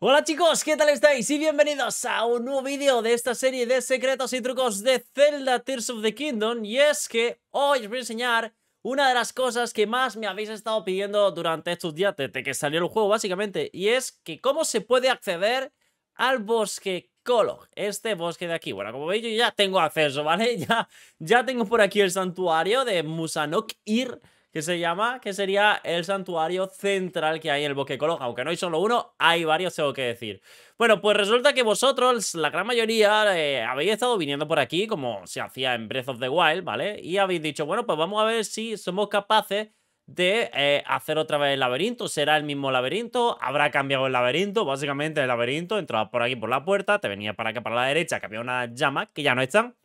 Hola chicos, ¿qué tal estáis? Y bienvenidos a un nuevo vídeo de esta serie de secretos y trucos de Zelda Tears of the Kingdom Y es que hoy os voy a enseñar una de las cosas que más me habéis estado pidiendo durante estos días desde que salió el juego básicamente Y es que cómo se puede acceder al bosque Kolog, este bosque de aquí Bueno, como veis yo ya tengo acceso, ¿vale? Ya, ya tengo por aquí el santuario de Musanok Ir que se llama, que sería el santuario central que hay en el bosque ecológico Aunque no hay solo uno, hay varios, tengo que decir. Bueno, pues resulta que vosotros, la gran mayoría, eh, habéis estado viniendo por aquí, como se hacía en Breath of the Wild, ¿vale? Y habéis dicho, bueno, pues vamos a ver si somos capaces de eh, hacer otra vez el laberinto. Será el mismo laberinto, habrá cambiado el laberinto. Básicamente, el laberinto entraba por aquí por la puerta, te venía para acá para la derecha, que había unas llamas que ya no están.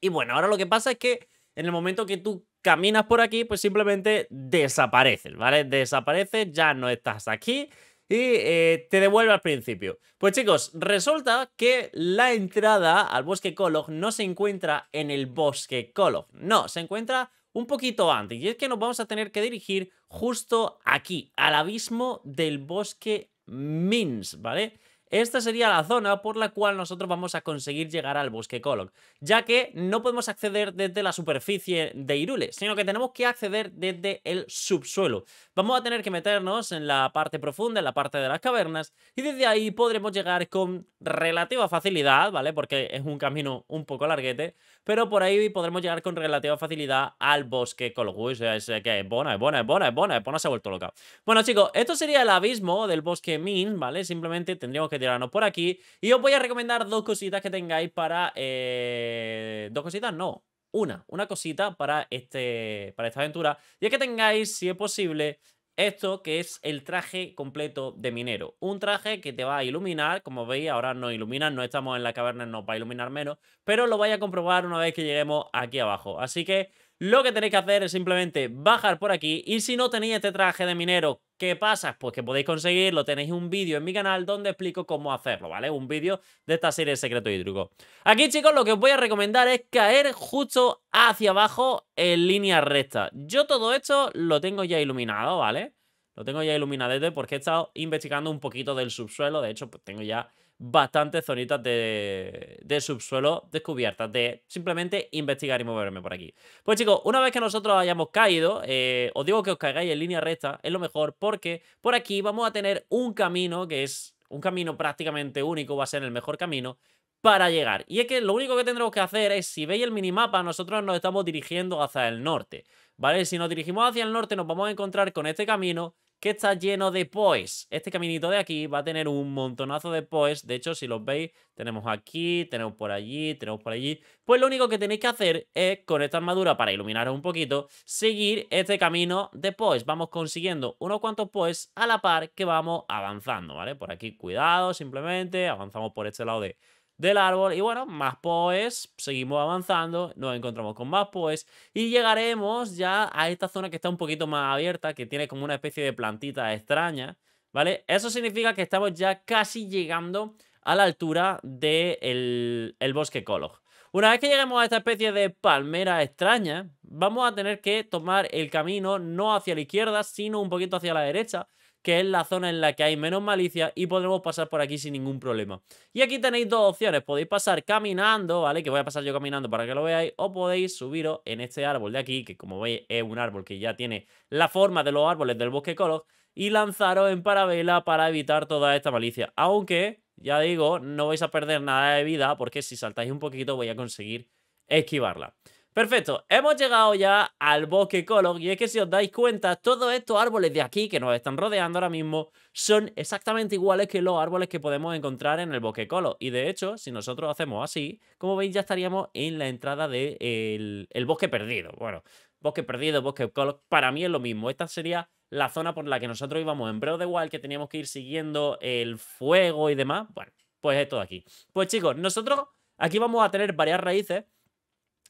Y bueno, ahora lo que pasa es que en el momento que tú caminas por aquí, pues simplemente desapareces, ¿vale? Desapareces, ya no estás aquí y eh, te devuelve al principio. Pues chicos, resulta que la entrada al bosque Kolog no se encuentra en el bosque Kolog, no, se encuentra un poquito antes y es que nos vamos a tener que dirigir justo aquí, al abismo del bosque Mins, ¿vale? Esta sería la zona por la cual nosotros vamos a conseguir llegar al bosque Kolok, ya que no podemos acceder desde la superficie de Irule, sino que tenemos que acceder desde el subsuelo. Vamos a tener que meternos en la parte profunda, en la parte de las cavernas, y desde ahí podremos llegar con relativa facilidad, ¿vale? Porque es un camino un poco larguete, pero por ahí podremos llegar con relativa facilidad al bosque Kolok. Uy, es que es buena, es buena, es buena, es buena, es se ha vuelto loca. Bueno, chicos, esto sería el abismo del bosque Min, ¿vale? Simplemente tendríamos que tirarnos por aquí. Y os voy a recomendar dos cositas que tengáis para... Eh, dos cositas, no. Una, una cosita para, este, para esta aventura. Y es que tengáis, si es posible, esto que es el traje completo de minero. Un traje que te va a iluminar, como veis ahora no ilumina, no estamos en la caverna, no para iluminar menos, pero lo vais a comprobar una vez que lleguemos aquí abajo. Así que lo que tenéis que hacer es simplemente bajar por aquí y si no tenéis este traje de minero, ¿qué pasa? Pues que podéis conseguirlo, tenéis un vídeo en mi canal donde explico cómo hacerlo, ¿vale? Un vídeo de esta serie de secretos hídrico. Aquí chicos lo que os voy a recomendar es caer justo hacia abajo en línea recta. Yo todo esto lo tengo ya iluminado, ¿vale? Lo tengo ya iluminado desde porque he estado investigando un poquito del subsuelo, de hecho pues tengo ya bastantes zonitas de, subsuelo descubiertas, de simplemente investigar y moverme por aquí. Pues chicos, una vez que nosotros hayamos caído, eh, os digo que os caigáis en línea recta, es lo mejor, porque por aquí vamos a tener un camino que es un camino prácticamente único, va a ser el mejor camino, para llegar. Y es que lo único que tendremos que hacer es, si veis el minimapa, nosotros nos estamos dirigiendo hacia el norte, ¿vale? Si nos dirigimos hacia el norte nos vamos a encontrar con este camino que está lleno de POEs. Este caminito de aquí va a tener un montonazo de POEs. De hecho, si los veis, tenemos aquí, tenemos por allí, tenemos por allí. Pues lo único que tenéis que hacer es, con esta armadura, para iluminaros un poquito, seguir este camino de POEs. Vamos consiguiendo unos cuantos POEs a la par que vamos avanzando, ¿vale? Por aquí, cuidado, simplemente. Avanzamos por este lado de del árbol. Y bueno, más Poes, seguimos avanzando, nos encontramos con más Poes y llegaremos ya a esta zona que está un poquito más abierta, que tiene como una especie de plantita extraña, ¿vale? Eso significa que estamos ya casi llegando a la altura del de el, bosque Colog. Una vez que lleguemos a esta especie de palmera extraña, vamos a tener que tomar el camino no hacia la izquierda, sino un poquito hacia la derecha, que es la zona en la que hay menos malicia y podremos pasar por aquí sin ningún problema. Y aquí tenéis dos opciones, podéis pasar caminando, ¿vale? Que voy a pasar yo caminando para que lo veáis, o podéis subiros en este árbol de aquí, que como veis es un árbol que ya tiene la forma de los árboles del bosque color, y lanzaros en parabela para evitar toda esta malicia. Aunque, ya digo, no vais a perder nada de vida porque si saltáis un poquito voy a conseguir esquivarla. Perfecto, hemos llegado ya al bosque color. y es que si os dais cuenta, todos estos árboles de aquí que nos están rodeando ahora mismo son exactamente iguales que los árboles que podemos encontrar en el bosque color. Y de hecho, si nosotros hacemos así, como veis ya estaríamos en la entrada del de el, bosque perdido. Bueno, bosque perdido, bosque color. para mí es lo mismo. Esta sería la zona por la que nosotros íbamos en Breath de que teníamos que ir siguiendo el fuego y demás. Bueno, pues esto de aquí. Pues chicos, nosotros aquí vamos a tener varias raíces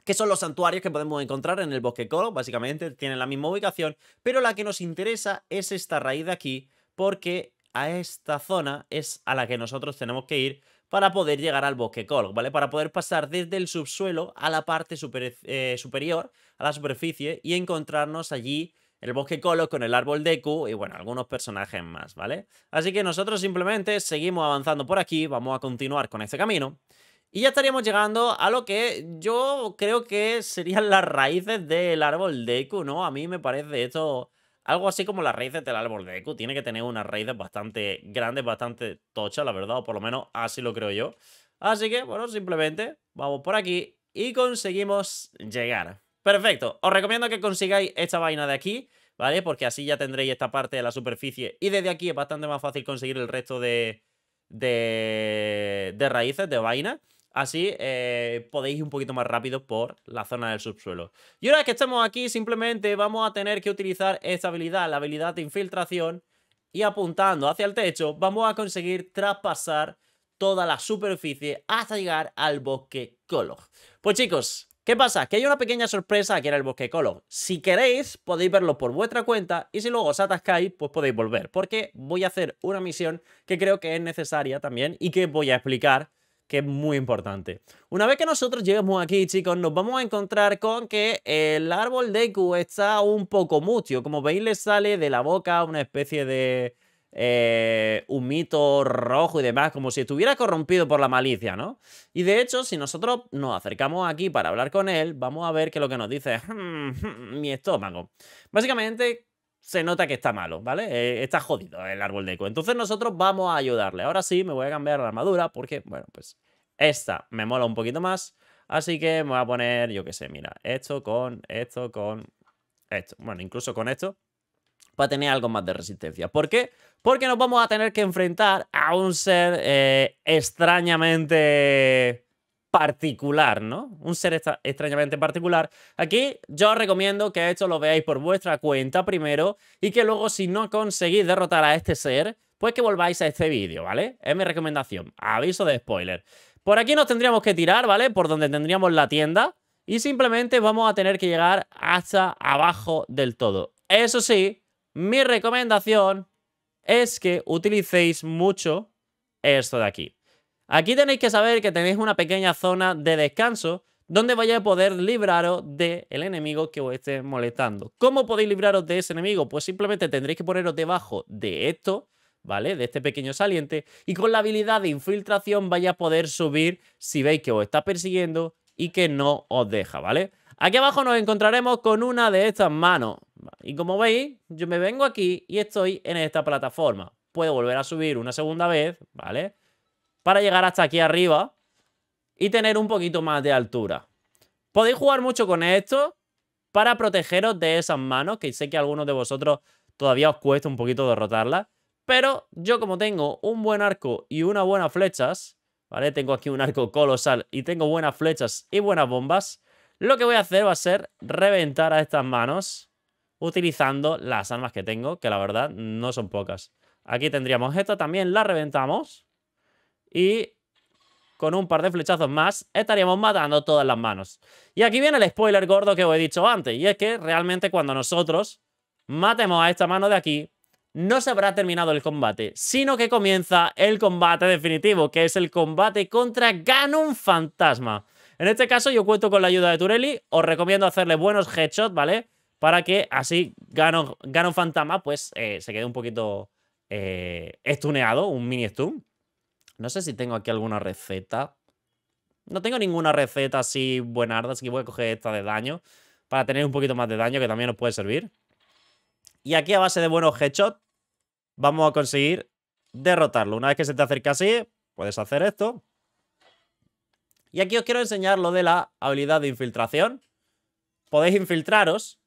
que son los santuarios que podemos encontrar en el bosque Colo, básicamente tienen la misma ubicación, pero la que nos interesa es esta raíz de aquí, porque a esta zona es a la que nosotros tenemos que ir para poder llegar al bosque Colo, ¿vale? Para poder pasar desde el subsuelo a la parte eh, superior, a la superficie, y encontrarnos allí el bosque Colo con el árbol Deku y bueno, algunos personajes más, ¿vale? Así que nosotros simplemente seguimos avanzando por aquí, vamos a continuar con este camino y ya estaríamos llegando a lo que yo creo que serían las raíces del árbol Deku, ¿no? A mí me parece esto algo así como las raíces del árbol de Deku. Tiene que tener unas raíces bastante grandes, bastante tochas, la verdad, o por lo menos así lo creo yo. Así que, bueno, simplemente vamos por aquí y conseguimos llegar. Perfecto, os recomiendo que consigáis esta vaina de aquí, ¿vale? Porque así ya tendréis esta parte de la superficie y desde aquí es bastante más fácil conseguir el resto de, de, de raíces, de vainas. Así eh, podéis ir un poquito más rápido por la zona del subsuelo. Y ahora que estamos aquí, simplemente vamos a tener que utilizar esta habilidad, la habilidad de infiltración. Y apuntando hacia el techo, vamos a conseguir traspasar toda la superficie hasta llegar al bosque colog. Pues chicos, ¿Qué pasa? Que hay una pequeña sorpresa aquí en el bosque Colo. Si queréis, podéis verlo por vuestra cuenta y si luego os atascáis, pues podéis volver, porque voy a hacer una misión que creo que es necesaria también y que voy a explicar que es muy importante. Una vez que nosotros lleguemos aquí, chicos, nos vamos a encontrar con que el árbol de está un poco mutio. Como veis, le sale de la boca una especie de humito eh, rojo y demás, como si estuviera corrompido por la malicia, ¿no? Y de hecho, si nosotros nos acercamos aquí para hablar con él, vamos a ver que lo que nos dice es hmm, hmm, hmm, mi estómago. Básicamente, se nota que está malo, ¿vale? Eh, está jodido el árbol de eco. Entonces nosotros vamos a ayudarle. Ahora sí, me voy a cambiar la armadura porque, bueno, pues esta me mola un poquito más. Así que me voy a poner, yo qué sé, mira, esto con, esto con, esto. Bueno, incluso con esto para tener algo más de resistencia. ¿Por qué? Porque nos vamos a tener que enfrentar a un ser eh, extrañamente particular, ¿no? Un ser extrañamente particular. Aquí yo os recomiendo que esto lo veáis por vuestra cuenta primero y que luego si no conseguís derrotar a este ser, pues que volváis a este vídeo, ¿vale? Es mi recomendación. Aviso de spoiler. Por aquí nos tendríamos que tirar, ¿vale? Por donde tendríamos la tienda y simplemente vamos a tener que llegar hasta abajo del todo. Eso sí, mi recomendación es que utilicéis mucho esto de aquí. Aquí tenéis que saber que tenéis una pequeña zona de descanso donde vais a poder libraros del enemigo que os esté molestando. ¿Cómo podéis libraros de ese enemigo? Pues simplemente tendréis que poneros debajo de esto, ¿vale? De este pequeño saliente y con la habilidad de infiltración vais a poder subir si veis que os está persiguiendo y que no os deja, ¿vale? Aquí abajo nos encontraremos con una de estas manos. Y como veis, yo me vengo aquí y estoy en esta plataforma. Puedo volver a subir una segunda vez, ¿vale? para llegar hasta aquí arriba y tener un poquito más de altura. Podéis jugar mucho con esto para protegeros de esas manos, que sé que a algunos de vosotros todavía os cuesta un poquito derrotarlas, pero yo como tengo un buen arco y unas buenas flechas, ¿vale? Tengo aquí un arco colosal y tengo buenas flechas y buenas bombas, lo que voy a hacer va a ser reventar a estas manos utilizando las armas que tengo, que la verdad no son pocas. Aquí tendríamos esto, también la reventamos. Y con un par de flechazos más, estaríamos matando todas las manos. Y aquí viene el spoiler gordo que os he dicho antes, y es que realmente cuando nosotros matemos a esta mano de aquí, no se habrá terminado el combate, sino que comienza el combate definitivo, que es el combate contra Ganon Fantasma. En este caso yo cuento con la ayuda de Turelli, os recomiendo hacerle buenos headshots, ¿vale? Para que así Ganon, Ganon Fantasma pues eh, se quede un poquito eh, estuneado, un mini stun. No sé si tengo aquí alguna receta. No tengo ninguna receta así buenarda, así que voy a coger esta de daño. Para tener un poquito más de daño, que también os puede servir. Y aquí a base de buenos headshots, vamos a conseguir derrotarlo. Una vez que se te acerque así, puedes hacer esto. Y aquí os quiero enseñar lo de la habilidad de infiltración. Podéis infiltraros.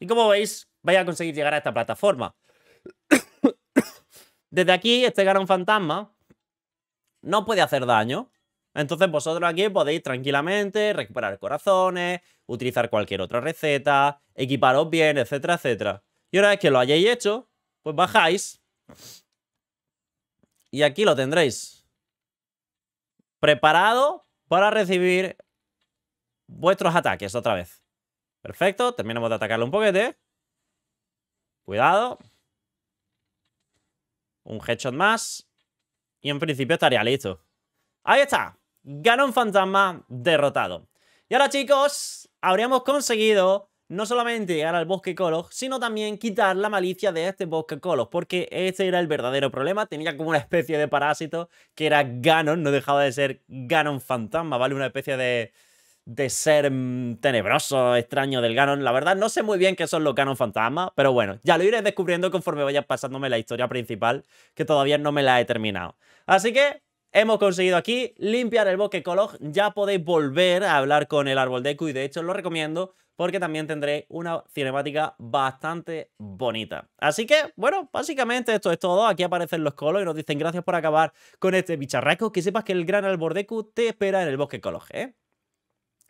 Y como veis, vais a conseguir llegar a esta plataforma. Desde aquí, este gran fantasma no puede hacer daño. Entonces vosotros aquí podéis tranquilamente recuperar corazones, utilizar cualquier otra receta, equiparos bien, etcétera, etcétera. Y una vez que lo hayáis hecho, pues bajáis. Y aquí lo tendréis. Preparado para recibir vuestros ataques otra vez. Perfecto, terminamos de atacarle un poquete. Cuidado. Un headshot más. Y en principio estaría listo. Ahí está. Ganon Fantasma derrotado. Y ahora, chicos, habríamos conseguido no solamente llegar al bosque Colos, sino también quitar la malicia de este bosque Colos. porque este era el verdadero problema, tenía como una especie de parásito que era Ganon, no dejaba de ser Ganon fantasma, ¿vale? Una especie de de ser mm, tenebroso, extraño del Ganon. La verdad, no sé muy bien qué son los Ganon fantasmas, pero bueno, ya lo iré descubriendo conforme vaya pasándome la historia principal, que todavía no me la he terminado. Así que hemos conseguido aquí limpiar el bosque Colog. Ya podéis volver a hablar con el árbol Deku y de hecho os lo recomiendo porque también tendré una cinemática bastante bonita. Así que, bueno, básicamente esto es todo. Aquí aparecen los colos y nos dicen gracias por acabar con este bicharraco. Que sepas que el gran Albordecu te espera en el bosque Colog, ¿eh?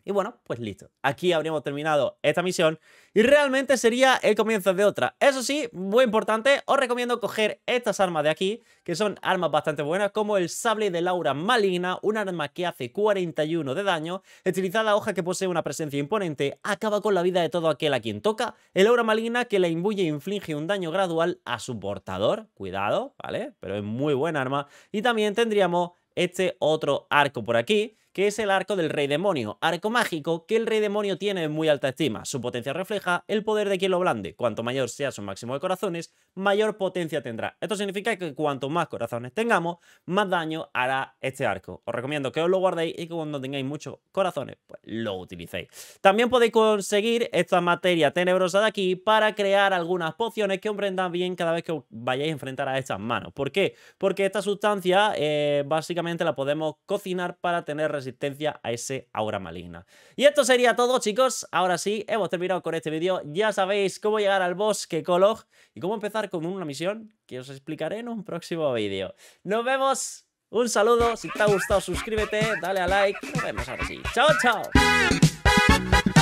Y bueno, pues listo. Aquí habríamos terminado esta misión y realmente sería el comienzo de otra. Eso sí, muy importante, os recomiendo coger estas armas de aquí, que son armas bastante buenas, como el sable de Laura maligna, un arma que hace 41 de daño, estilizada hoja que posee una presencia imponente, acaba con la vida de todo aquel a quien toca, el aura maligna que la imbuye e inflige un daño gradual a su portador, cuidado, ¿vale? Pero es muy buena arma, y también tendríamos este otro arco por aquí, que es el arco del rey demonio, arco mágico que el rey demonio tiene en muy alta estima. Su potencia refleja el poder de quien lo blande. Cuanto mayor sea su máximo de corazones, mayor potencia tendrá. Esto significa que cuanto más corazones tengamos, más daño hará este arco. Os recomiendo que os lo guardéis y que cuando tengáis muchos corazones, pues lo utilicéis. También podéis conseguir esta materia tenebrosa de aquí para crear algunas pociones que os prendan bien cada vez que os vayáis a enfrentar a estas manos. ¿Por qué? Porque esta sustancia eh, básicamente la podemos cocinar para tener resistencia resistencia a ese aura maligna. Y esto sería todo, chicos. Ahora sí, hemos terminado con este vídeo. Ya sabéis cómo llegar al bosque Colog y cómo empezar con una misión que os explicaré en un próximo vídeo. ¡Nos vemos! Un saludo, si te ha gustado suscríbete, dale a like, nos vemos ahora sí. ¡Chao, chao!